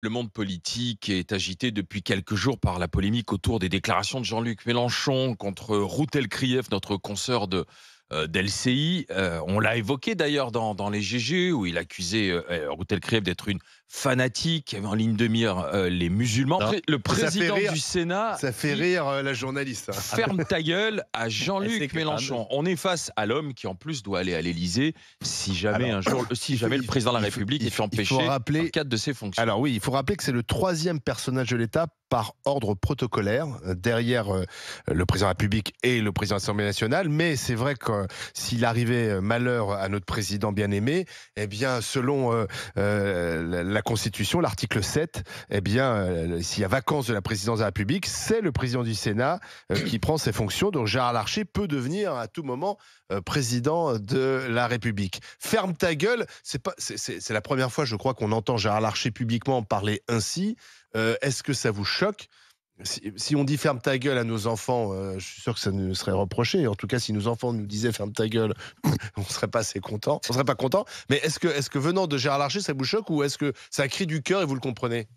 Le monde politique est agité depuis quelques jours par la polémique autour des déclarations de Jean-Luc Mélenchon contre Routel Krief, notre consoeur de euh, d'LCI. Euh, on l'a évoqué d'ailleurs dans, les GG où il accusait euh, Routel d'être une fanatique, en ligne de mire euh, les musulmans. Le président du Sénat. Ça fait rire euh, la journaliste. Ferme ta gueule à Jean-Luc Mélenchon. Ah On est face à l'homme qui, en plus, doit aller à l'Élysée si jamais un jour, si jamais le président de la République est empêché faut rappeler, quatre de ses fonctions. Alors oui, il faut rappeler que c'est le troisième personnage de l'État par ordre protocolaire, euh, derrière le président de la République et le président de l'Assemblée nationale. Mais c'est vrai que s'il arrivait malheur à notre président bien-aimé, eh bien, selon la la Constitution, l'article 7, eh bien, euh, s'il y a vacances de la présidence de la République, c'est le président du Sénat euh, qui prend ses fonctions. Donc Gérard Larcher peut devenir à tout moment euh, président de la République. Ferme ta gueule, c'est pas, c'est la première fois, je crois, qu'on entend Gérard Larcher publiquement parler ainsi. Est-ce que ça vous choque si, on dit ferme ta gueule à nos enfants, euh, je suis sûr que ça nous serait reproché. En tout cas, si nos enfants nous disaient ferme ta gueule, on serait pas assez content. On serait pas content. Mais est-ce que, est que venant de Gérard Larcher, ça vous choque ou est-ce que ça crie du cœur et vous le comprenez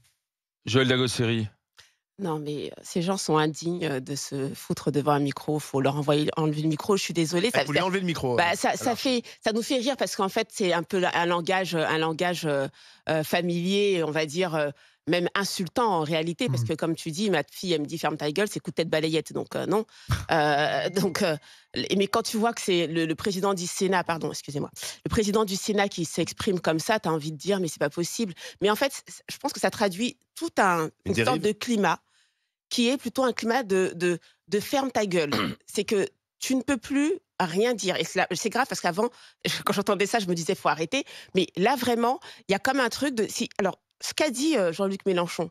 Joël Dagosséry Non, mais euh, ces gens sont indignes euh, de se foutre devant un micro. Il faut leur envoyer, enlever le micro. Je suis désolée. Eh, ça, vous voulez enlever le micro. Bah, ça, fait, ça nous fait rire parce qu'en fait, c'est un peu un langage, un langage familier, on va dire, même insultant en réalité, parce mmh. que comme tu dis, ma fille, elle me dit ferme ta gueule, c'est coup de tête balayette, donc euh, non. Euh, donc, euh, mais quand tu vois que c'est le, président du Sénat, pardon, excusez-moi, le président du Sénat qui s'exprime comme ça, tu as envie de dire, mais c'est pas possible. Mais en fait, je pense que ça traduit tout un une, sorte de climat qui est plutôt un climat de, de, ferme ta gueule. C'est que tu ne peux plus rien dire. Et c'est grave parce qu'avant, quand j'entendais ça, je me disais, faut arrêter. Mais là, vraiment, il y a comme un truc de. Si, alors, ce qu'a dit euh, Jean-Luc Mélenchon,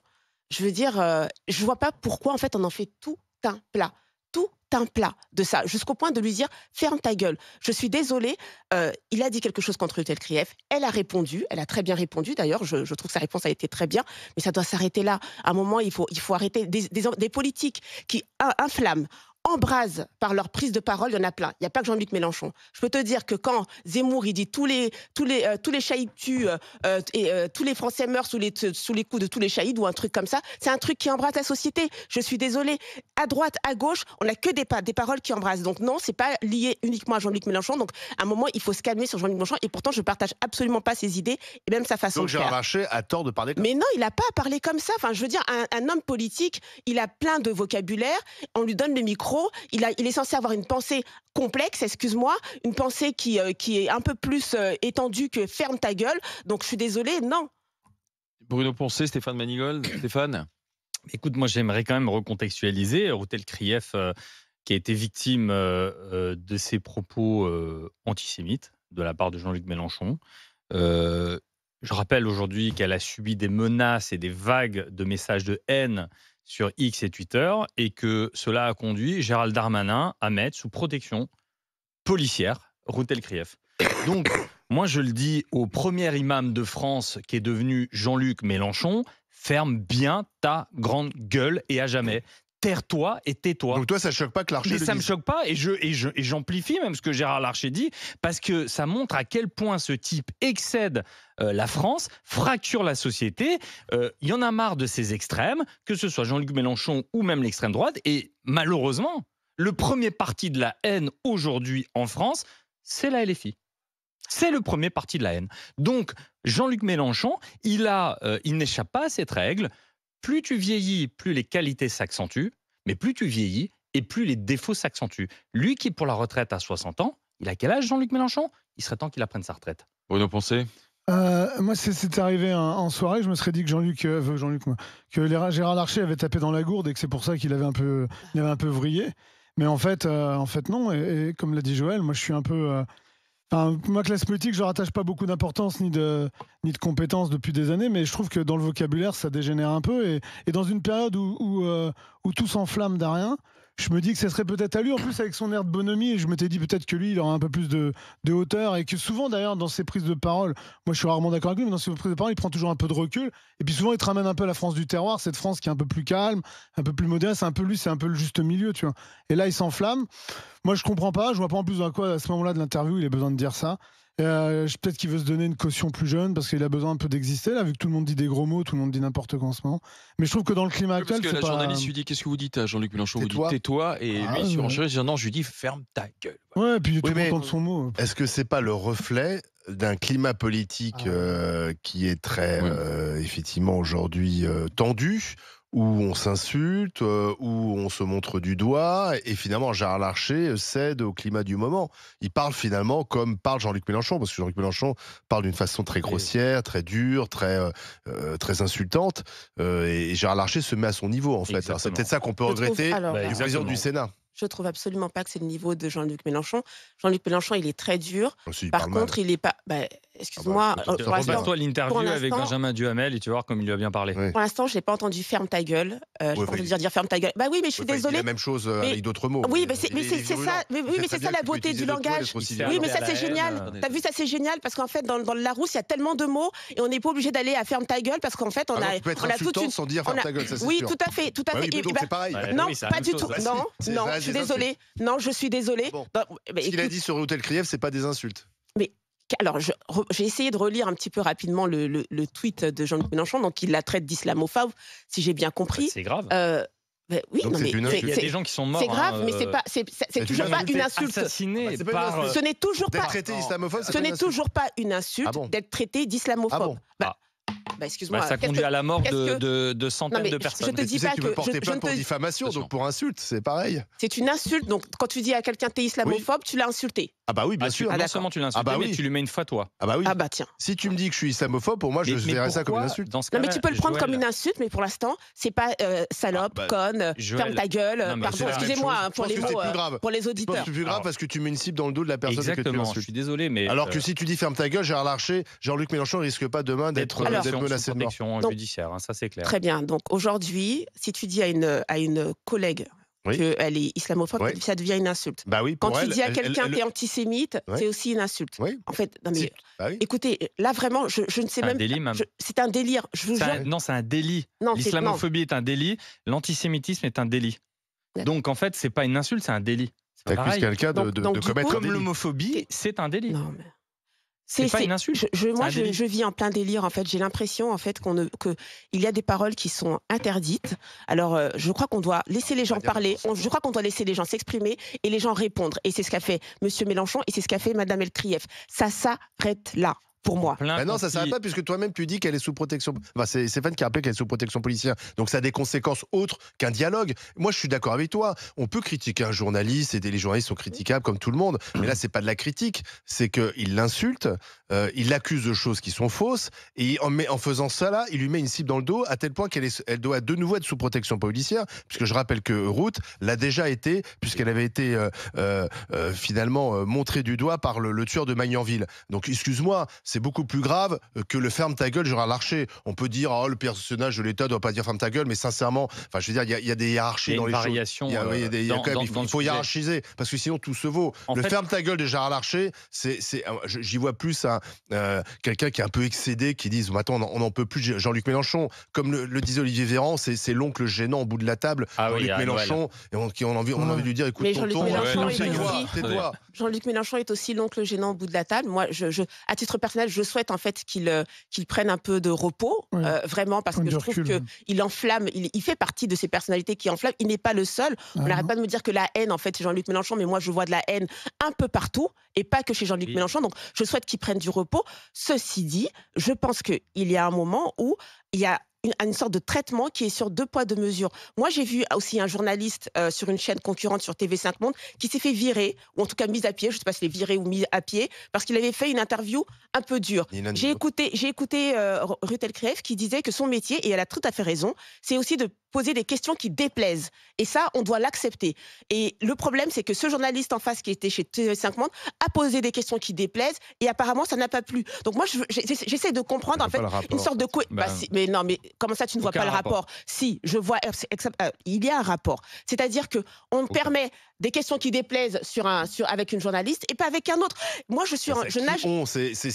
je veux dire, euh, je vois pas pourquoi en fait on en fait tout un plat, tout un plat de ça, jusqu'au point de lui dire ferme ta gueule. Je suis désolée. Euh, il a dit quelque chose contre Utel Elle a répondu, elle a très bien répondu d'ailleurs. Je, trouve que sa réponse a été très bien, mais ça doit s'arrêter là. À un moment, il faut, il faut arrêter des politiques qui inflamment Embrase par leur prise de parole, il y en a plein. Il n'y a pas que Jean-Luc Mélenchon. Je peux te dire que quand Zemmour il dit tous les tous les euh, tous les tuent euh, euh, et tous les Français meurent sous les sous les coups de tous les chaïdes ou un truc comme ça, c'est un truc qui embrasse la société. Je suis désolée. À droite, à gauche, on n'a que des des paroles qui embrassent. Donc non, c'est pas lié uniquement à Jean-Luc Mélenchon. Donc à un moment, il faut se calmer sur Jean-Luc Mélenchon. Et pourtant, je ne partage absolument pas ses idées et même sa façon de faire. Donc à tort de parler. Mais non, il n'a pas à parler comme ça. Enfin, je veux dire, un, un homme politique, il a plein de vocabulaire. On lui donne le micro il, a, il est censé avoir une pensée complexe, excuse-moi, une pensée qui, euh, qui est un peu plus euh, étendue que ferme ta gueule. Donc je suis désolé, non. Bruno Poncé, Stéphane Manigold, Stéphane Écoute, moi j'aimerais quand même recontextualiser. Routel Krief, euh, qui a été victime de ses propos antisémites de la part de Jean-Luc Mélenchon, je rappelle aujourd'hui qu'elle a subi des menaces et des vagues de messages de haine sur X et Twitter, et que cela a conduit Gérald Darmanin à mettre sous protection policière Routel Krief. Donc, moi je le dis au premier imam de France qui est devenu Jean-Luc Mélenchon, ferme bien ta grande gueule et à jamais. Terre-toi et tais-toi. Donc toi, ça ne choque pas que Larcher. ça ne me choque pas et je et j'amplifie même ce que Gérard Larcher dit parce que ça montre à quel point ce type excède euh, la France, fracture la société. Euh, il y en a marre de ces extrêmes, que ce soit Jean-Luc Mélenchon ou même l'extrême droite. Et malheureusement, le premier parti de la haine aujourd'hui en France, c'est la LFI. C'est le premier parti de la haine. Donc Jean-Luc Mélenchon, il euh, n'échappe pas à cette règle plus tu vieillis, plus les qualités s'accentuent, mais plus tu vieillis et plus les défauts s'accentuent. Lui qui est pour la retraite à 60 ans, il a quel âge Jean-Luc Mélenchon Il serait temps qu'il apprenne sa retraite. Bruno Poncé euh, moi, c'est arrivé hein, en soirée. Je me serais dit que Jean-Luc, euh, Jean que Gérard Larcher avait tapé dans la gourde et que c'est pour ça qu'il avait un peu, il un peu vrillé. Mais en fait, euh, en fait non. et comme l'a dit Joël, moi, je suis un peu, euh, Enfin, ma classe politique, je ne rattache pas beaucoup d'importance ni de, ni compétences depuis des années, mais je trouve que dans le vocabulaire, ça dégénère un peu. Et, dans une période euh, où, tout s'enflamme d'un rien, je me dis que ça serait peut-être à lui, en plus avec son air de bonhomie, et je m'étais dit peut-être que lui, il aura un peu plus de, hauteur, et que souvent d'ailleurs, dans ses prises de parole, moi je suis rarement d'accord avec lui, mais dans ses prises de parole, il prend toujours un peu de recul, et puis souvent il te ramène un peu à la France du terroir, cette France qui est un peu plus calme, un peu plus modeste c'est un peu lui, c'est un peu le juste milieu, tu vois. Et là, il s'enflamme. Moi, je comprends pas, je vois pas en plus à quoi, à ce moment-là de l'interview, il a besoin de dire ça. Euh, peut-être qu'il veut se donner une caution plus jeune parce qu'il a besoin un peu d'exister, là, vu que tout le monde dit des gros mots, tout le monde dit n'importe quoi en ce moment. Mais je trouve que dans le climat oui, actuel. Parce que la journaliste lui dit Qu'est-ce que vous dites à Jean-Luc Mélenchon Vous dites Tais-toi, et lui, ah, sur ouais. dit Non, je lui dis Ferme ta gueule. Ouais, et puis il est son mot. Est-ce que c'est pas le reflet d'un climat politique ah. euh, qui est très, euh, effectivement, aujourd'hui tendu où on s'insulte, euh, où on se montre du doigt. Et finalement, Gérard Larcher cède au climat du moment. Il parle finalement comme parle Jean-Luc Mélenchon, parce que Jean-Luc Mélenchon parle d'une façon très grossière, très dure, très, euh, euh, très insultante. et Gérard Larcher se met à son niveau, en fait. C'est peut-être ça qu'on peut regretter Les du Sénat. Je trouve absolument pas que c'est le niveau de Jean-Luc Mélenchon. Jean-Luc Mélenchon, il est très dur. Par contre, il n'est pas. Bah, ah excuse-moi. Ah euh, toi l'interview avec Benjamin Duhamel et tu vas voir comme il lui a bien parlé. Pour l'instant, je n'ai pas entendu ferme ta gueule. Euh, je n'ai pas entendu dire ferme ta gueule. Bah oui, mais je suis désolée. C'est la même chose euh, avec d'autres mots. Oui, mais c'est ça. c'est la beauté du langage. Oui, mais ça c'est génial. T'as vu ça c'est génial parce qu'en fait dans le Larousse il y a tellement de mots et on n'est pas obligé d'aller à ferme ta gueule parce qu'en fait on ah a on a tout sans dire ferme ta gueule. Oui, tout à fait, tout à bah fait. Bah, non, pas du tout. Non, non, je suis désolée. Non, je suis désolée. Ce qu'il a dit sur l'hôtel c'est pas des insultes. Mais alors j'ai essayé de relire un petit peu rapidement le, tweet de Jean-Luc Mélenchon, donc il la traite d'islamophobe, si j'ai bien ah bah, compris. C'est grave. Euh, bah oui, non, mais il y a des gens qui sont morts. C'est grave, hein, mais c'est euh, pas, c'est toujours pas une insulte. Assassiné ah Ce n'est toujours pas. Traité d'islamophobe ?– ce n'est toujours pas une insulte d'être traité ah d'islamophobe. Bah, ah bon bah, excuse-moi. Bah, ça conduit à la mort de, centaines de personnes. Je, te dis pas que tu veux porter plainte pour diffamation, donc pour insulte, c'est pareil. C'est une insulte. Donc quand tu dis à quelqu'un t'es islamophobe, tu l'as insulté. Ah bah oui, bien ah, sûr. Ah, non seulement tu l'insultes, ah bah oui. tu lui mets une toi. Ah bah oui. Ah bah tiens. Si tu me dis que je suis islamophobe, pour moi, je verrais ça comme une insulte. non mais tu peux le prendre comme une insulte, mais pour l'instant, c'est pas euh, salope, con, ah bah, conne, ferme ta gueule. pardon, excusez-moi hein, euh, pour les auditeurs. C'est plus grave parce que tu mets une cible dans le dos de la personne que tu insultes. Je suis désolé, mais alors que euh, si tu dis ferme ta gueule, Gérard Larcher, Jean-Luc Mélenchon risque pas demain d'être d'être menacé de mort. Donc, judiciaire, hein, ça c'est clair. Très bien. Donc aujourd'hui, si tu dis à une, à une collègue que qu'elle est islamophobe, ça devient une insulte. Bah oui, Quand tu dis à quelqu'un qui est antisémite, c'est aussi une insulte. En fait, bah écoutez, là vraiment, je, ne sais même, C'est un délire. Je vous non, c'est un délit. L'islamophobie est, un délit. L'antisémitisme est un délit. Donc en fait, c'est pas une insulte, c'est un délit. plus quelqu'un de, de, de, commettre un Comme l'homophobie, c'est un délit. Non, mais... C'est pas une insulte. moi, je, vis en plein délire. En fait, j'ai l'impression en fait qu'on que il y a des paroles qui sont interdites. Alors, euh, je crois qu'on doit laisser les gens parler. je crois qu'on doit laisser les gens s'exprimer et les gens répondre. Et c'est ce qu'a fait Monsieur Mélenchon et c'est ce qu'a fait Madame Elkrieff. Ça s'arrête là pour moi. non, ça ne s'arrête pas puisque toi-même tu dis qu'elle est sous protection. c'est Stéphane qui a rappelé qu'elle est sous protection policière. Donc ça a des conséquences autres qu'un dialogue. Moi, je suis d'accord avec toi. On peut critiquer un journaliste et les journalistes sont critiquables comme tout le monde. Mais là, c'est pas de la critique. C'est qu'il l'insulte, euh, il l'accuse de choses qui sont fausses et en, en faisant ça là, il lui met une cible dans le dos à tel point qu'elle elle doit de nouveau être sous protection policière. Puisque je rappelle que Ruth l'a déjà été puisqu'elle avait été euh, euh, finalement montrée du doigt par le, le tueur de Magnanville. Donc excuse-moi c'est beaucoup plus grave que le ferme ta gueule Gérard Larcher. On peut dire, oh, le personnage de l'État doit pas dire ferme ta gueule, mais sincèrement, enfin, je veux dire, il y, a des hiérarchies dans les variations. Euh, il faut hiérarchiser parce que sinon tout se vaut. le ferme ta gueule de Gérard Larcher, c'est, euh, j'y vois plus un euh, quelqu'un qui est un peu excédé, qui dit, attends, on n'en peut plus. Jean-Luc Mélenchon, comme le, disait Olivier Véran, c'est, l'oncle gênant au bout de la table. Ah Jean-Luc Mélenchon, et on, a envie, on envie de lui dire, écoute, Jean-Luc Mélenchon, est aussi l'oncle gênant au bout de la table. Moi, à titre personnel je souhaite en fait euh, qu'il prenne un peu de repos euh, vraiment, parce que je trouve qu'il enflamme, il, fait partie de ces personnalités qui enflamment. Il n'est pas le seul. on ah n'arrête pas de me dire que la haine, en fait, c'est Jean-Luc Mélenchon, mais moi, je vois de la haine un peu partout et pas que chez Jean-Luc Mélenchon. Donc, je souhaite qu'il prenne du repos. Ceci dit, je pense qu'il y a un moment où il y a à une sorte de traitement qui est sur deux poids, deux mesures. Moi, j'ai vu aussi un journaliste euh, sur une chaîne concurrente sur TV5 Monde qui s'est fait virer, ou en tout cas mis à pied, je ne sais pas s'il est viré ou mis à pied, parce qu'il avait fait une interview un peu dure. J'ai hein. écouté, j'ai écouté euh, Rutel qui disait que son métier, et elle a tout à fait raison, c'est aussi de poser des questions qui déplaisent. Et ça, on doit l'accepter. Et le problème, c'est que ce journaliste en face qui était chez TV5 Monde a posé des questions qui déplaisent et apparemment, ça n'a pas plu. Donc moi, j'essaie de comprendre, en fait, une sorte de... Ben, bah, mais non, mais comment ça, tu ne vois pas le rapport, Si, je vois... Euh, euh, il y a un rapport. C'est-à-dire que on permet des questions qui déplaisent sur un, sur, avec une journaliste et pas avec un autre. Moi, je suis... Un, je nage...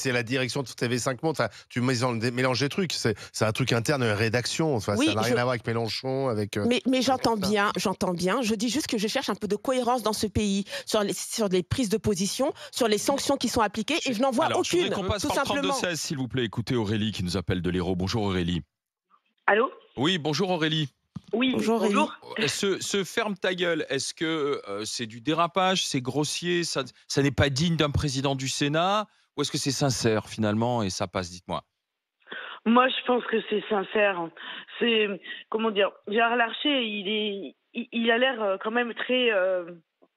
C'est la direction de TV5 Monde. tu mélanges des trucs. C'est un truc interne, une rédaction. Ça n'a rien à voir avec Mélenchon. Euh, mais, mais j'entends bien, j'entends bien. Je dis juste que je cherche un peu de cohérence dans ce pays sur les, sur les prises de position, sur les sanctions qui sont appliquées, et je n'en vois aucune. Je passe tout simplement. 16, s'il vous plaît. Écoutez Aurélie qui nous appelle de l'Hérault. Bonjour Aurélie. Allô Oui, bonjour Aurélie. Oui, bonjour. bonjour. Ce, euh, ferme ta gueule, est-ce que euh, c'est du dérapage, c'est grossier, ça, ça n'est pas digne d'un président du Sénat, ou est-ce que c'est sincère finalement et ça passe, dites-moi moi, je pense que c'est sincère. C'est comment dire, Gérard Larcher, il est, il, a l'air euh, quand même très euh,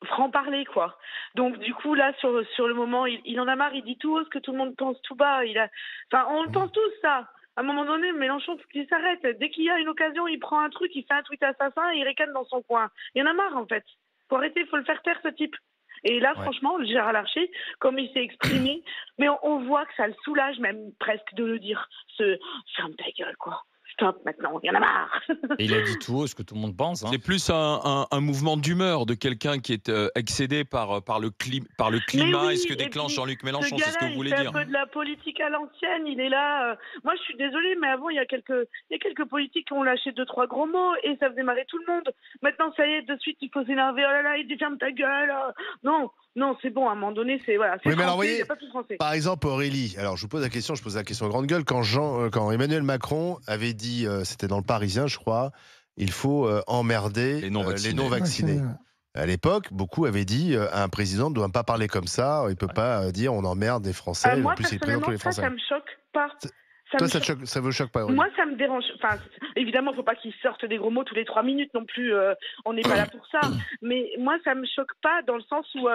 franc parler quoi. Donc du coup là sur sur le moment, il, en a marre, il dit tout haut ce que tout le monde pense tout bas. Il a, enfin, on le pense tous ça. À un moment donné, Mélenchon, il s'arrête. Dès qu'il y a une occasion, il prend un truc, il fait un tweet assassin et il récane dans son coin. Il en a marre en fait. Faut arrêter, il faut le faire taire ce type. Et là, franchement, franchement, Gérard Larcher, comme il s'est exprimé, mais on, voit que ça le soulage même presque de le dire, ce ferme ta gueule, quoi maintenant, il y en a marre. il a dit tout haut ce que tout le monde pense. Hein. C'est plus un, mouvement d'humeur de quelqu'un qui est accédé euh, excédé par, euh, par, le par le climat est et ce que déclenche Jean-Luc Mélenchon, c'est ce, que vous voulez dire. Il fait un peu de la politique à l'ancienne, il est là. Euh, moi je suis désolée, mais avant il y, a quelques, quelques politiques qui ont lâché deux, trois gros mots et ça faisait marrer tout le monde. Maintenant ça y est, de suite il faut s'énerver, oh là là, il ferme ta gueule. Non, non, c'est bon, à un moment donné, c'est voilà. mais pas français. Par exemple, Aurélie, alors je vous pose la question, je pose la question grande gueule. Quand, Jean, quand Emmanuel Macron avait dit euh, c'était dans le Parisien, je crois, il faut euh, emmerder les euh, non-vaccinés. À l'époque, beaucoup avaient dit un président ne doit pas parler comme ça, il ne peut pas dire on emmerde les Français. moi, plus, les Ça, ça me choque pas. Ça ça, choque, pas Moi, ça me dérange. Enfin, évidemment, faut pas qu'ils sortent des gros mots tous les trois minutes non plus. on n'est pas là pour ça. Mais moi, ça me choque pas dans le sens où,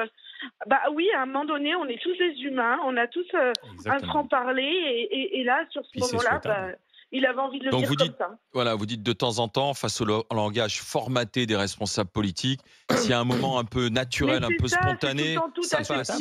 bah oui, à un moment donné, on est tous des humains, on a tous un franc parler, et, et, là, sur ce moment-là, bah, il avait envie de le Donc dire vous dites, ça. Voilà, vous dites de temps en temps, face au langage formaté des responsables politiques, s'il y a un moment un peu naturel, un peu spontané, tout tout ça passe.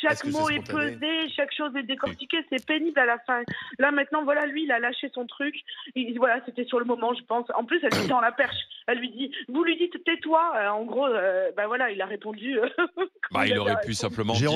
Chaque mot est, pesé, chaque chose est décortiquée, c'est pénible à la fin. Là maintenant, voilà, lui, il a lâché son truc. Il voilà, c'était sur le moment, je pense. En plus, elle lui tend la perche. Elle lui dit, vous lui dites tais-toi. Euh, en gros, euh, ben voilà, il a répondu. Euh, bah, il, aurait pu simplement dire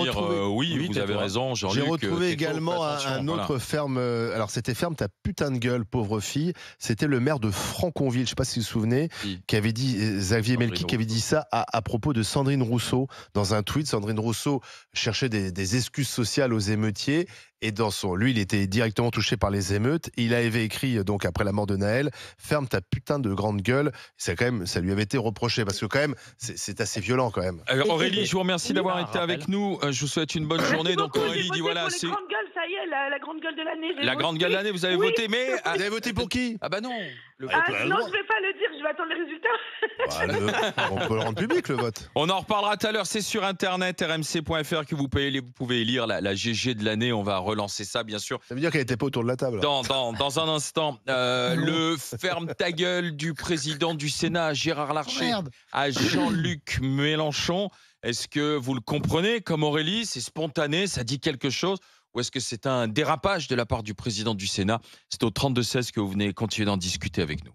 oui, oui, vous avez raison, J'ai retrouvé également un autre ferme. Alors c'était ferme, ta putain gueule, pauvre fille, c'était le maire de Franconville, je ne sais pas si vous vous souvenez, qui avait dit, euh, Xavier Melki, qui avait dit ça à, propos de Sandrine Rousseau dans un tweet. Sandrine Rousseau cherchait des, excuses sociales aux émeutiers et dans son, lui, il était directement touché par les émeutes. Il avait écrit donc après la mort de Naël, ferme ta putain de grande gueule. Ça quand même, ça lui avait été reproché parce que quand même, c'est assez violent quand même. Alors Aurélie, je vous remercie d'avoir été avec nous. Euh, je vous souhaite une bonne journée. donc Aurélie dit voilà, c'est la, grande gueule de l'année. La grande gueule de l'année, vous avez voté, mais. Vous avez voté pour qui Ah bah non. Ah, non, je vais pas le dire, je vais attendre les résultats. Bah, on peut le rendre public, le vote. On en reparlera tout à l'heure, c'est sur internet, rmc.fr, que vous pouvez, vous pouvez lire la, GG de l'année. On va relancer ça, bien sûr. Ça veut dire qu'elle n'était pas autour de la table. Dans, dans, dans un instant, euh, le ferme ta gueule du président du Sénat, Gérard Larcher, oh, à Jean-Luc Mélenchon. Est-ce que vous le comprenez Comme Aurélie, c'est spontané, ça dit quelque chose ou est-ce que c'est un dérapage de la part du président du Sénat C'est au 32-16 que vous venez continuer d'en discuter avec nous.